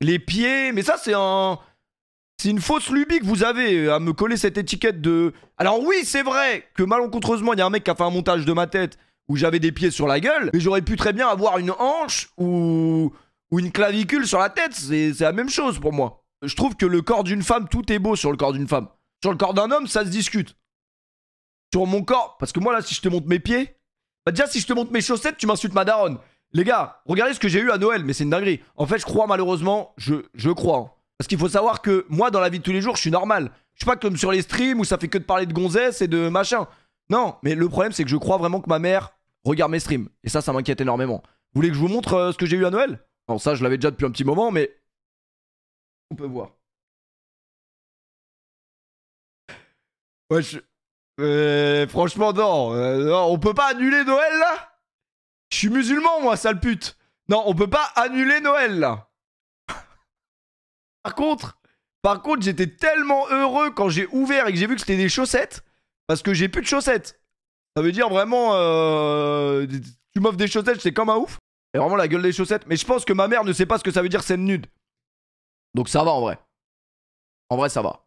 les pieds. Mais ça, c'est un. C'est une fausse lubie que vous avez euh, à me coller cette étiquette de. Alors oui, c'est vrai que malencontreusement, il y a un mec qui a fait un montage de ma tête où j'avais des pieds sur la gueule, mais j'aurais pu très bien avoir une hanche ou, une clavicule sur la tête. C'est la même chose pour moi. Je trouve que le corps d'une femme, tout est beau sur le corps d'une femme. Sur le corps d'un homme, ça se discute. Sur mon corps, parce que moi là, si je te montre mes pieds, bah déjà si je te montre mes chaussettes, tu m'insultes ma les gars, regardez ce que j'ai eu à Noël, mais c'est une dinguerie. En fait, je crois malheureusement, je, crois. Hein. Parce qu'il faut savoir que moi, dans la vie de tous les jours, je suis normal. Je suis pas comme sur les streams où ça fait que de parler de gonzesses et de machin. Non, mais le problème, c'est que je crois vraiment que ma mère regarde mes streams. Et ça, ça m'inquiète énormément. Vous voulez que je vous montre euh, ce que j'ai eu à Noël Non, ça, je l'avais déjà depuis un petit moment, mais. On peut voir. Ouais, euh, franchement, non. Euh, non. On peut pas annuler Noël là je suis musulman, moi, sale pute. Non, on peut pas annuler Noël, par contre, par contre, j'étais tellement heureux quand j'ai ouvert et que j'ai vu que c'était des chaussettes, parce que j'ai plus de chaussettes. Ça veut dire vraiment, euh, tu m'offres des chaussettes, c'est comme un ouf. Et vraiment la gueule des chaussettes. Mais je pense que ma mère ne sait pas ce que ça veut dire scène nude. Donc ça va en vrai. En vrai, ça va.